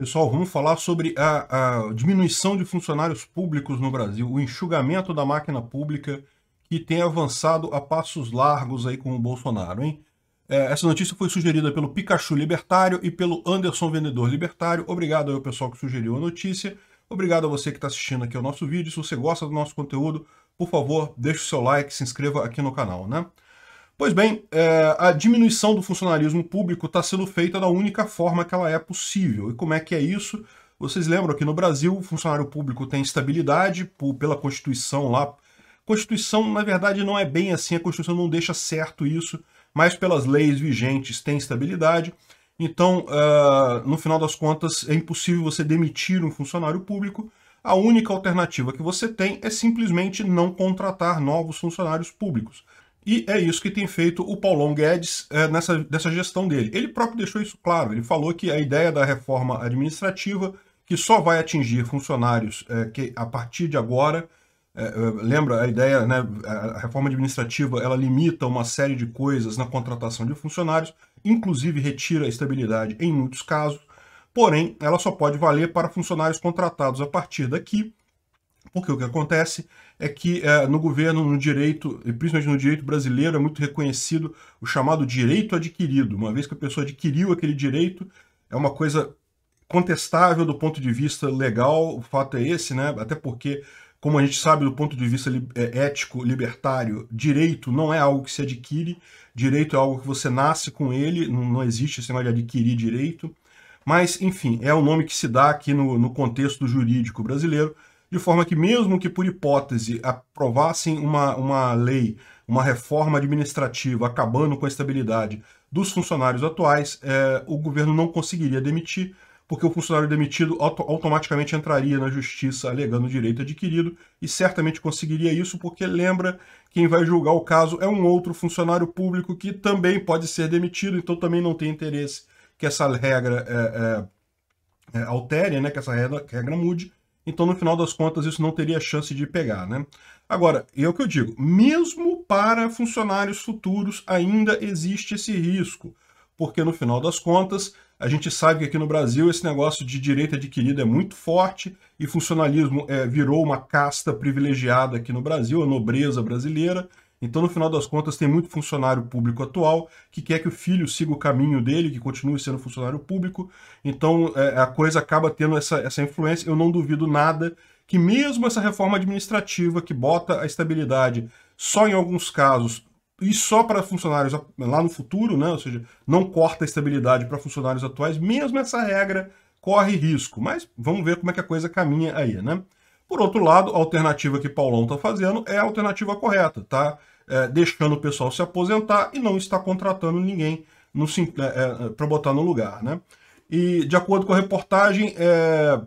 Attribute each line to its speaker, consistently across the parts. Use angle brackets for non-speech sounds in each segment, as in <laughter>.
Speaker 1: Pessoal, vamos falar sobre a, a, diminuição de funcionários públicos no Brasil, o enxugamento da máquina pública que tem avançado a passos largos aí com o Bolsonaro, hein? É, essa notícia foi sugerida pelo Pikachu Libertário e pelo Anderson Vendedor Libertário. Obrigado ao pessoal que sugeriu a notícia. Obrigado a você que está assistindo aqui ao nosso vídeo. Se você gosta do nosso conteúdo, por favor, deixe o seu like, se inscreva aqui no canal, né? Pois bem, é, a diminuição do funcionalismo público está sendo feita da única forma que ela é possível. E como é que é isso? Vocês lembram que no Brasil o funcionário público tem estabilidade por, pela Constituição lá. Constituição, na verdade, não é bem assim, a Constituição não deixa certo isso, mas pelas leis vigentes tem estabilidade. Então, uh, no final das contas, é impossível você demitir um funcionário público. A única alternativa que você tem é simplesmente não contratar novos funcionários públicos. E é isso que tem feito o Paulão Guedes é, nessa dessa gestão dele. Ele próprio deixou isso claro. Ele falou que a ideia da reforma administrativa, que só vai atingir funcionários é, que a partir de agora, é, lembra a ideia, né, a reforma administrativa ela limita uma série de coisas na contratação de funcionários, inclusive retira a estabilidade em muitos casos. Porém, ela só pode valer para funcionários contratados a partir daqui porque o que acontece é que é, no governo, no direito, e principalmente no direito brasileiro, é muito reconhecido o chamado direito adquirido. Uma vez que a pessoa adquiriu aquele direito, é uma coisa contestável do ponto de vista legal, o fato é esse, né? Até porque, como a gente sabe, do ponto de vista li é, ético, libertário, direito não é algo que se adquire, direito é algo que você nasce com ele, não, não existe esse negócio de adquirir direito. Mas, enfim, é o nome que se dá aqui no, no contexto jurídico brasileiro de forma que, mesmo que por hipótese aprovassem uma, uma lei, uma reforma administrativa acabando com a estabilidade dos funcionários atuais, é, o governo não conseguiria demitir, porque o funcionário demitido auto automaticamente entraria na justiça alegando direito adquirido e certamente conseguiria isso, porque lembra, quem vai julgar o caso é um outro funcionário público que também pode ser demitido, então também não tem interesse que essa regra é, é, altere, né, que essa regra, regra mude. Então, no final das contas, isso não teria chance de pegar, né? Agora, é o que eu digo, mesmo para funcionários futuros ainda existe esse risco, porque no final das contas, a gente sabe que aqui no Brasil esse negócio de direito adquirido é muito forte e funcionalismo é, virou uma casta privilegiada aqui no Brasil, a nobreza brasileira, então, no final das contas, tem muito funcionário público atual que quer que o filho siga o caminho dele, que continue sendo funcionário público. Então, é, a coisa acaba tendo essa, essa influência. Eu não duvido nada que, mesmo essa reforma administrativa que bota a estabilidade só em alguns casos e só para funcionários lá no futuro, né? ou seja, não corta a estabilidade para funcionários atuais, mesmo essa regra corre risco. Mas vamos ver como é que a coisa caminha aí, né? Por outro lado, a alternativa que Paulão está fazendo é a alternativa correta, tá? É, deixando o pessoal se aposentar e não está contratando ninguém é, é para botar no lugar, né? E, de acordo com a reportagem, é,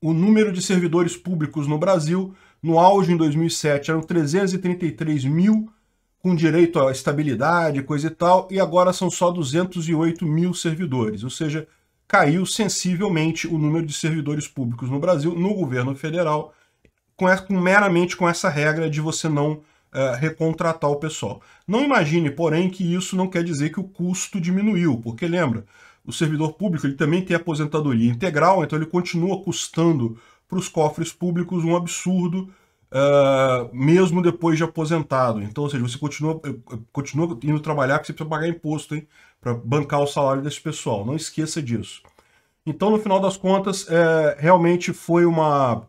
Speaker 1: o número de servidores públicos no Brasil, no auge em 2007, eram 333 mil, com direito à estabilidade, coisa e tal, e agora são só 208 mil servidores, ou seja, caiu sensivelmente o número de servidores públicos no Brasil, no governo federal, com, com meramente com essa regra de você não uh, recontratar o pessoal. Não imagine, porém, que isso não quer dizer que o custo diminuiu, porque lembra, o servidor público ele também tem aposentadoria integral, então ele continua custando para os cofres públicos um absurdo uh, mesmo depois de aposentado. Então, ou seja, você continua, eh, eh, continua indo trabalhar porque você precisa pagar imposto, hein? Para bancar o salário desse pessoal. Não esqueça disso. Então, no final das contas, é, realmente foi uma,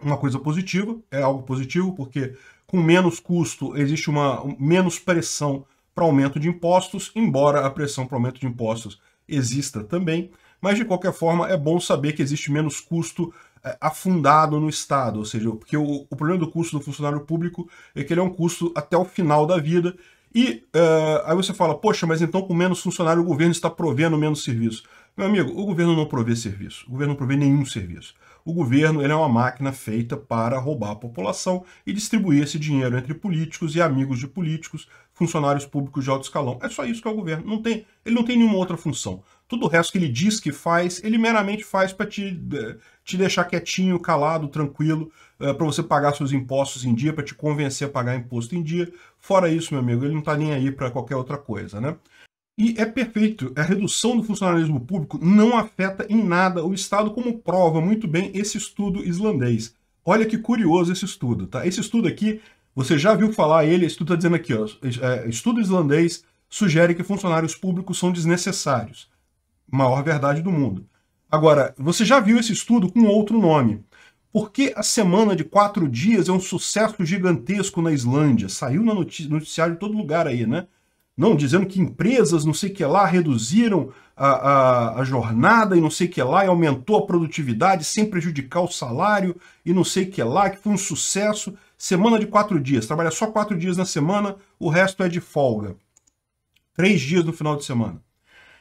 Speaker 1: uma coisa positiva, é algo positivo, porque com menos custo existe uma menos pressão para aumento de impostos, embora a pressão para aumento de impostos exista também. Mas, de qualquer forma, é bom saber que existe menos custo é, afundado no Estado, ou seja, porque o, o, problema do custo do funcionário público é que ele é um custo até o final da vida. E uh, aí você fala, poxa, mas então com menos funcionário o governo está provendo menos serviço. Meu amigo, o governo não provê serviço, o governo não provê nenhum serviço. O governo ele é uma máquina feita para roubar a população e distribuir esse dinheiro entre políticos e amigos de políticos, funcionários públicos de alto escalão. É só isso que é o governo. Não tem, ele não tem nenhuma outra função. Tudo o resto que ele diz que faz, ele meramente faz para te, eh, te deixar quietinho, calado, tranquilo, eh, para você pagar seus impostos em dia, para te convencer a pagar imposto em dia. Fora isso, meu amigo, ele não está nem aí para qualquer outra coisa, né? E é perfeito, a redução do funcionalismo público não afeta em nada o Estado, como prova muito bem esse estudo islandês. Olha que curioso esse estudo, tá? Esse estudo aqui, você já viu falar ele, esse estudo está dizendo aqui, ó, é, estudo islandês sugere que funcionários públicos são desnecessários maior verdade do mundo. Agora, você já viu esse estudo com outro nome. Por que a semana de quatro dias é um sucesso gigantesco na Islândia? Saiu no noticiário de todo lugar aí, né? Não, dizendo que empresas, não sei o que lá, reduziram a, a, a, jornada e não sei o que lá, e aumentou a produtividade sem prejudicar o salário e não sei o que lá, que foi um sucesso. Semana de quatro dias, trabalha só quatro dias na semana, o resto é de folga. Três dias no final de semana.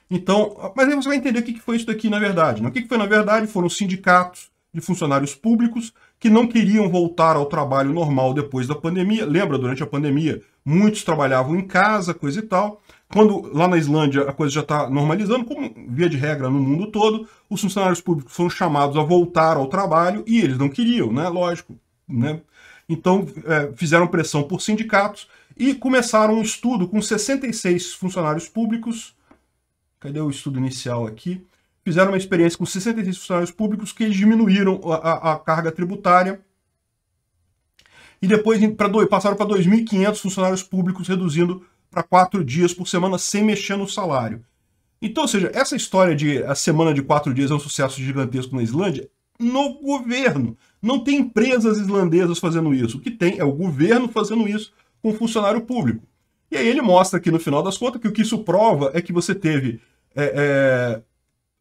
Speaker 1: Então, mas aí você vai entender o que foi isso daqui na verdade. Né? O que foi na verdade foram sindicatos de funcionários públicos que não queriam voltar ao trabalho normal depois da pandemia. Lembra, durante a pandemia, muitos trabalhavam em casa, coisa e tal. Quando lá na Islândia a coisa já está normalizando, como via de regra no mundo todo, os funcionários públicos foram chamados a voltar ao trabalho e eles não queriam, né? Lógico, né? Então é, fizeram pressão por sindicatos e começaram um estudo com 66 funcionários públicos cadê o estudo inicial aqui? Fizeram uma experiência com 66 funcionários públicos que diminuíram a, a, a carga tributária e depois pra, passaram para 2.500 funcionários públicos, reduzindo para quatro dias por semana sem mexer no salário. Então, ou seja, essa história de a semana de quatro dias é um sucesso gigantesco na Islândia, no governo. Não tem empresas islandesas fazendo isso. O que tem é o governo fazendo isso com funcionário público. E aí ele mostra que no final das contas que o que isso prova é que você teve é, é,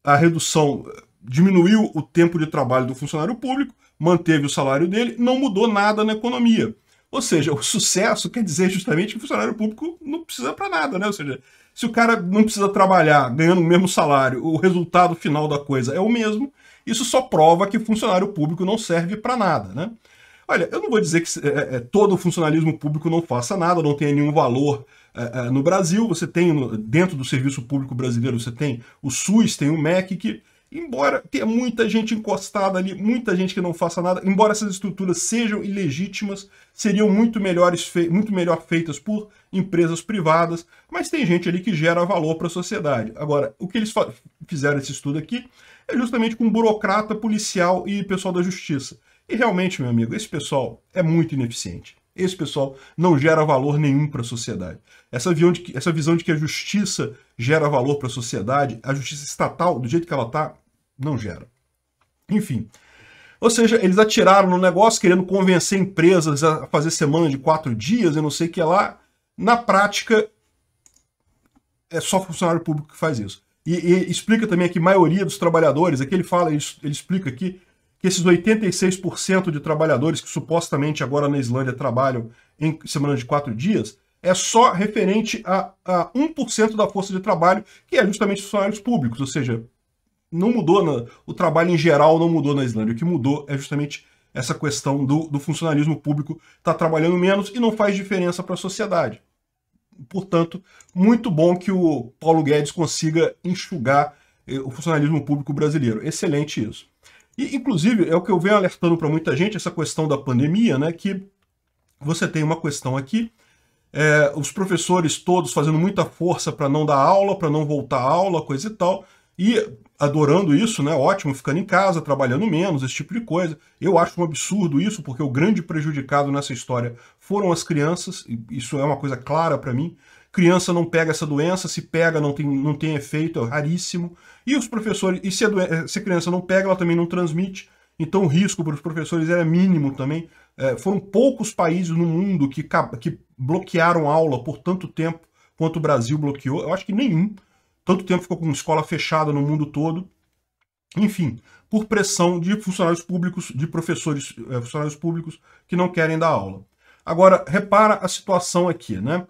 Speaker 1: a redução, diminuiu o tempo de trabalho do funcionário público, manteve o salário dele, não mudou nada na economia. Ou seja, <laughs> o sucesso quer dizer justamente que o funcionário público não precisa para nada, né? Ou seja, se o cara não precisa trabalhar ganhando o mesmo salário, o resultado final da coisa é o mesmo, isso só prova que funcionário público não serve para nada, né? Olha, eu não vou dizer que é, é, todo o funcionalismo público não faça nada, não tenha nenhum valor é, é, no Brasil. Você tem, no, dentro do serviço público brasileiro, você tem o SUS, tem o MEC, que, embora tenha muita gente encostada ali, muita gente que não faça nada, embora essas estruturas sejam ilegítimas, seriam muito, melhores muito melhor feitas por empresas privadas, mas tem gente ali que gera valor para a sociedade. Agora, o que eles fizeram esse estudo aqui é justamente com burocrata, policial e pessoal da justiça. E realmente, meu amigo, esse pessoal é muito ineficiente. Esse pessoal não gera valor nenhum para a sociedade. Essa, de, essa visão de que a justiça gera valor para a sociedade, a justiça estatal, do jeito que ela está, não gera. Enfim. Ou seja, eles atiraram no negócio querendo convencer empresas a fazer semana de quatro dias e não sei o que lá. Na prática, é só funcionário público que faz isso. E, e explica também aqui, maioria dos trabalhadores, aqui ele fala, ele, ele explica aqui, que esses 86% de trabalhadores que supostamente agora na Islândia trabalham em semana de quatro dias é só referente a, a 1% da força de trabalho, que é justamente funcionários públicos, ou seja, não mudou, na, o trabalho em geral não mudou na Islândia. O que mudou é justamente essa questão do, do funcionalismo público está trabalhando menos e não faz diferença para a sociedade. Portanto, muito bom que o Paulo Guedes consiga enxugar eh, o funcionalismo público brasileiro. Excelente isso. E, inclusive, é o que eu venho alertando para muita gente, essa questão da pandemia, né? Que você tem uma questão aqui, é, os professores todos fazendo muita força para não dar aula, para não voltar à aula, coisa e tal, e adorando isso, né? Ótimo, ficando em casa, trabalhando menos, esse tipo de coisa. Eu acho um absurdo isso, porque o grande prejudicado nessa história foram as crianças, isso é uma coisa clara para mim. Criança não pega essa doença, se pega não tem, não tem efeito, é raríssimo. E os professores, e se a, doença, eh, se a criança não pega, ela também não transmite. Então o risco para os professores era mínimo também. É, foram poucos países no mundo que, que bloquearam aula por tanto tempo quanto o Brasil bloqueou. Eu acho que nenhum. Tanto tempo ficou com escola fechada no mundo todo. Enfim, por pressão de funcionários públicos, de professores, eh, funcionários públicos que não querem dar aula. Agora, repara a situação aqui, né?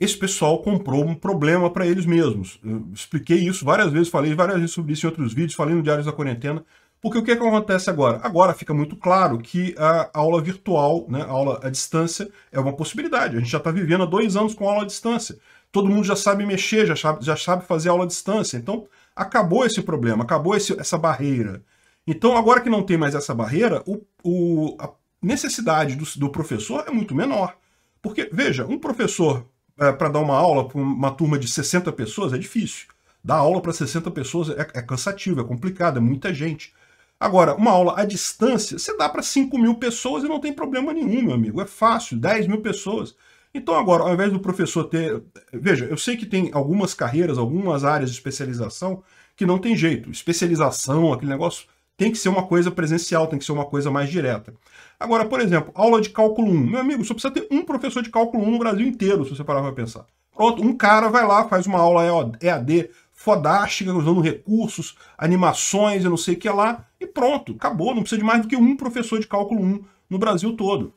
Speaker 1: esse pessoal comprou um problema para eles mesmos. Eu expliquei isso várias vezes, falei várias vezes sobre isso em outros vídeos, falei no Diários da Quarentena. Porque o que, é que acontece agora? Agora fica muito claro que a aula virtual, né, a aula à distância, é uma possibilidade. A gente já está vivendo há dois anos com aula à distância. Todo mundo já sabe mexer, já sabe, já sabe fazer aula à distância. Então, acabou esse problema, acabou esse, essa barreira. Então, agora que não tem mais essa barreira, o, o, a necessidade do, do professor é muito menor. Porque, veja, um professor é, para dar uma aula para uma turma de 60 pessoas é difícil. Dar aula para 60 pessoas é, é, cansativo, é complicado, é muita gente. Agora, uma aula à distância, você dá para 5 mil pessoas e não tem problema nenhum, meu amigo. É fácil, 10 mil pessoas. Então, agora, ao invés do professor ter. Veja, eu sei que tem algumas carreiras, algumas áreas de especialização que não tem jeito. Especialização, aquele negócio, tem que ser uma coisa presencial, tem que ser uma coisa mais direta. Agora, por exemplo, aula de cálculo 1. Meu amigo, só precisa ter um professor de cálculo 1 no Brasil inteiro, se você parar para pensar. Pronto, um cara vai lá, faz uma aula EAD fodástica, usando recursos, animações e não sei o que lá, e pronto, acabou. Não precisa de mais do que um professor de cálculo 1 no Brasil todo.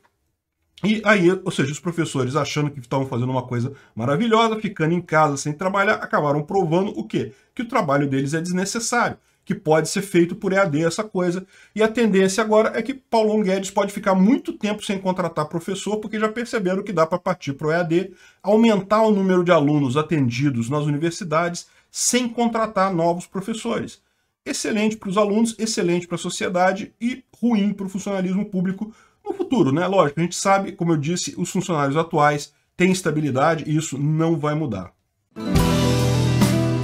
Speaker 1: E aí, ou seja, os professores achando que estavam fazendo uma coisa maravilhosa, ficando em casa sem trabalhar, acabaram provando o quê? Que o trabalho deles é desnecessário que pode ser feito por EAD essa coisa. E a tendência agora é que Paulo Guedes pode ficar muito tempo sem contratar professor, porque já perceberam que dá para partir para o EAD, aumentar o número de alunos atendidos nas universidades sem contratar novos professores. Excelente para os alunos, excelente para a sociedade e ruim para o funcionalismo público no futuro, né? Lógico, a gente sabe, como eu disse, os funcionários atuais têm estabilidade e isso não vai mudar.